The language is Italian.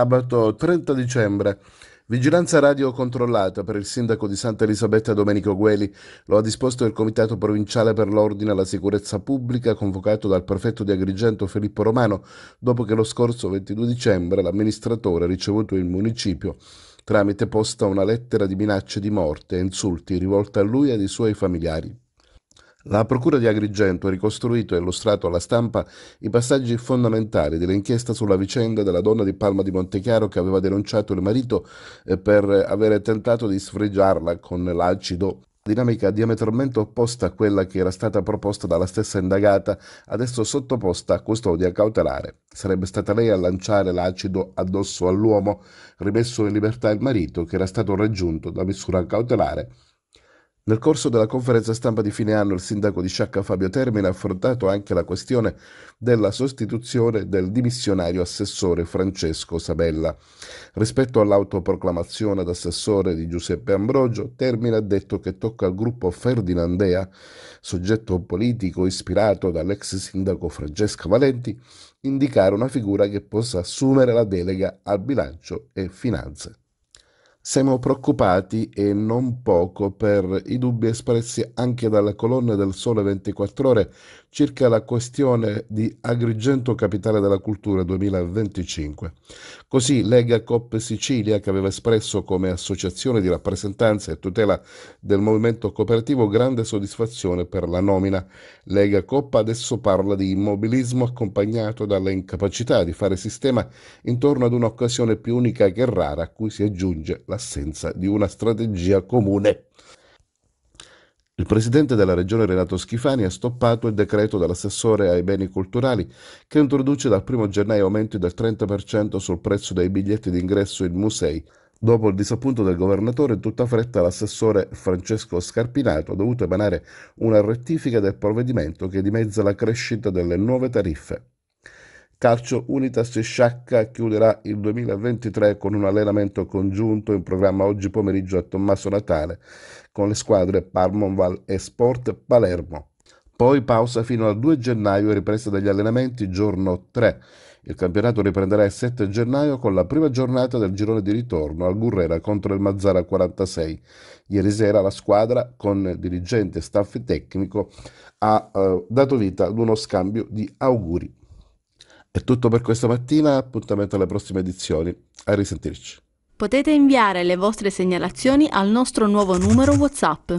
sabato 30 dicembre. Vigilanza radio controllata per il sindaco di Santa Elisabetta Domenico Gueli lo ha disposto il Comitato Provinciale per l'Ordine e la Sicurezza Pubblica convocato dal prefetto di Agrigento Filippo Romano dopo che lo scorso 22 dicembre l'amministratore ha ricevuto il municipio tramite posta una lettera di minacce di morte e insulti rivolta a lui e ai suoi familiari. La Procura di Agrigento ha ricostruito e illustrato alla stampa i passaggi fondamentali dell'inchiesta sulla vicenda della donna di Palma di Montechiaro che aveva denunciato il marito eh, per aver tentato di sfregiarla con l'acido dinamica diametralmente opposta a quella che era stata proposta dalla stessa indagata, adesso sottoposta a custodia cautelare. Sarebbe stata lei a lanciare l'acido addosso all'uomo, rimesso in libertà il marito, che era stato raggiunto da misura cautelare nel corso della conferenza stampa di fine anno il sindaco di Sciacca Fabio Termine ha affrontato anche la questione della sostituzione del dimissionario assessore Francesco Sabella. Rispetto all'autoproclamazione ad assessore di Giuseppe Ambrogio, Termine ha detto che tocca al gruppo Ferdinandea, soggetto politico ispirato dall'ex sindaco Francesca Valenti, indicare una figura che possa assumere la delega al bilancio e finanze. Siamo preoccupati e non poco per i dubbi espressi anche dalla colonna del Sole 24 Ore circa la questione di Agrigento Capitale della Cultura 2025. Così Lega Cop Sicilia, che aveva espresso come associazione di rappresentanza e tutela del movimento cooperativo grande soddisfazione per la nomina, Lega Cop adesso parla di immobilismo accompagnato dalla incapacità di fare sistema intorno ad un'occasione più unica che rara a cui si aggiunge l'assenza di una strategia comune. Il presidente della regione Renato Schifani ha stoppato il decreto dell'assessore ai beni culturali che introduce dal 1 gennaio aumenti del 30% sul prezzo dei biglietti d'ingresso in musei. Dopo il disappunto del governatore, in tutta fretta l'assessore Francesco Scarpinato ha dovuto emanare una rettifica del provvedimento che dimezza la crescita delle nuove tariffe. Calcio Unitas e Sciacca chiuderà il 2023 con un allenamento congiunto in programma oggi pomeriggio a Tommaso Natale con le squadre Parmonval e Sport Palermo. Poi pausa fino al 2 gennaio e ripresa dagli allenamenti giorno 3. Il campionato riprenderà il 7 gennaio con la prima giornata del girone di ritorno al Gurrera contro il Mazzara 46. Ieri sera la squadra, con dirigente e staff tecnico, ha eh, dato vita ad uno scambio di auguri è tutto per questa mattina, appuntamento alle prossime edizioni. A risentirci. Potete inviare le vostre segnalazioni al nostro nuovo numero WhatsApp.